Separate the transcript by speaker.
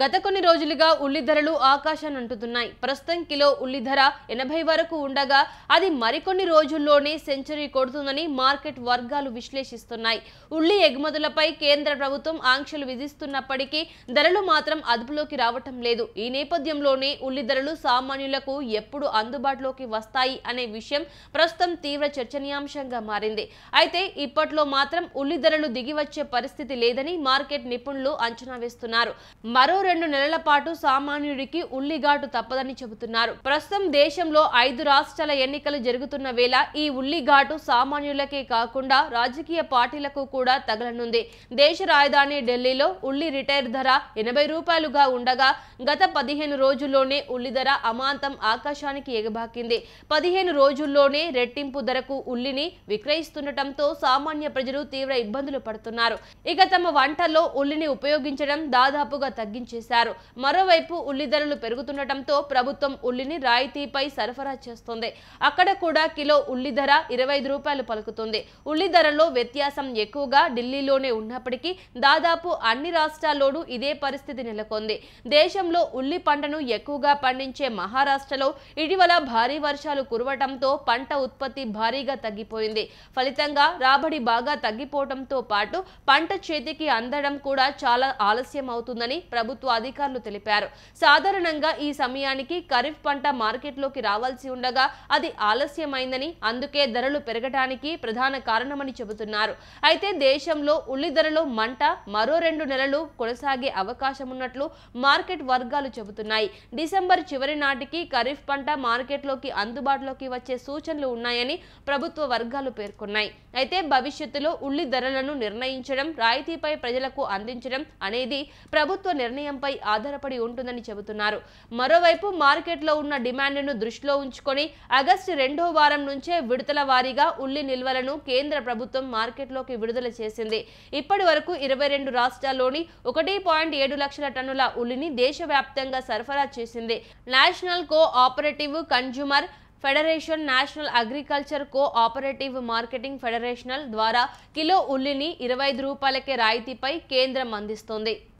Speaker 1: గత కొన్ని రోజులుగా ఉల్లి ధరలు ఆకాశాన్ని అంటుతున్నాయి ప్రస్తుతం కిలో ఉల్లి ధర ఎనభై వరకు ఉండగా అది మరికొన్ని రోజుల్లోనే సెంచరీ కొడుతుందని మార్కెట్ వర్గాలు విశ్లేషిస్తున్నాయి ఉల్లి ఎగుమతులపై కేంద్ర ప్రభుత్వం ఆంక్షలు విధిస్తున్నప్పటికీ ధరలు మాత్రం అదుపులోకి రావటం లేదు ఈ నేపథ్యంలోనే ఉల్లి ధరలు సామాన్యులకు ఎప్పుడు అందుబాటులోకి వస్తాయి అనే విషయం ప్రస్తుతం తీవ్ర చర్చనీయాంశంగా మారింది అయితే ఇప్పట్లో మాత్రం ఉల్లి ధరలు దిగివచ్చే పరిస్థితి లేదని మార్కెట్ నిపుణులు అంచనా వేస్తున్నారు మరో రెండు నెలల పాటు సామాన్యుడికి ఉల్లిఘాటు తప్పదని చెబుతున్నారు ప్రస్తుతం దేశంలో ఐదు రాష్ట్రాల ఎన్నికలు జరుగుతున్న వేళ ఈ ఉల్లిఘాటు సామాన్యులకే కాకుండా రాజకీయ పార్టీలకు కూడా తగలనుంది దేశ రాజధాని ఢిల్లీలో ఉల్లి రిటైర్ ధర ఎనభై రూపాయలుగా ఉండగా గత పదిహేను రోజుల్లోనే ఉల్లి ధర అమాంతం ఆకాశానికి ఎగబాకింది పదిహేను రోజుల్లోనే రెట్టింపు ధరకు ఉల్లిని విక్రయిస్తుండటంతో సామాన్య ప్రజలు తీవ్ర ఇబ్బందులు పడుతున్నారు ఇక తమ వంటల్లో ఉల్లిని ఉపయోగించడం దాదాపుగా తగ్గించారు చేశారు మరోవైపు ఉల్లి ధరలు పెరుగుతుండటంతో ప్రభుత్వం ఉల్లిని రాయితీపై సరఫరా చేస్తోంది అక్కడ కూడా కిలో ఉల్లి ధర ఇరవై రూపాయలు పలుకుతుంది ఉల్లి ధరలో వ్యత్యాసం ఎక్కువగా ఢిల్లీలోనే ఉన్నప్పటికీ దాదాపు అన్ని రాష్ట్రాల్లోనూ ఇదే పరిస్థితి నెలకొంది దేశంలో ఉల్లి పంటను ఎక్కువగా పండించే మహారాష్ట్రలో ఇటీవల భారీ వర్షాలు కురవటంతో పంట ఉత్పత్తి భారీగా తగ్గిపోయింది ఫలితంగా రాబడి బాగా తగ్గిపోవడంతో పాటు పంట చేతికి అందడం కూడా చాలా ఆలస్యం అవుతుందని ప్రభుత్వం ప్రభుత్వ అధికారులు తెలిపారు సాధారణంగా ఈ సమయానికి ఖరీఫ్ పంట మార్కెట్లోకి రావాల్సి ఉండగా అది ఆలస్యమైందని అందుకే ధరలు పెరగటానికి ప్రధాన కారణమని చెబుతున్నారు అయితే దేశంలో ఉల్లి ధరలు మంట మరో రెండు నెలలు కొనసాగే అవకాశం ఉన్నట్లు మార్కెట్ వర్గాలు చెబుతున్నాయి డిసెంబర్ చివరి నాటికి ఖరీఫ్ పంట మార్కెట్లోకి అందుబాటులోకి వచ్చే సూచనలు ఉన్నాయని ప్రభుత్వ వర్గాలు పేర్కొన్నాయి అయితే భవిష్యత్తులో ఉల్లి ధరలను నిర్ణయించడం రాయితీపై ప్రజలకు అందించడం అనేది ప్రభుత్వ నిర్ణయం నిర్ణయంపై ఆధారపడి ఉంటుందని చెబుతున్నారు మరోవైపు మార్కెట్లో ఉన్న డిమాండ్ను దృష్టిలో ఉంచుకొని ఆగస్టు రెండో వారం నుంచే విడతల వారీగా ఉల్లి నిల్వలను కేంద్ర ప్రభుత్వం మార్కెట్లోకి విడుదల చేసింది ఇప్పటి వరకు ఇరవై రెండు రాష్ట్రాల్లోని ఒకటి పాయింట్ ఏడు లక్షల టన్నుల ఉల్లిని దేశవ్యాప్తంగా సరఫరా చేసింది national cooperative consumer federation national agriculture cooperative marketing federation ద్వారా కిలో ఉల్లిని ఇరవై ఐదు రూపాయలకే రాయితీపై కేంద్రం అందిస్తోంది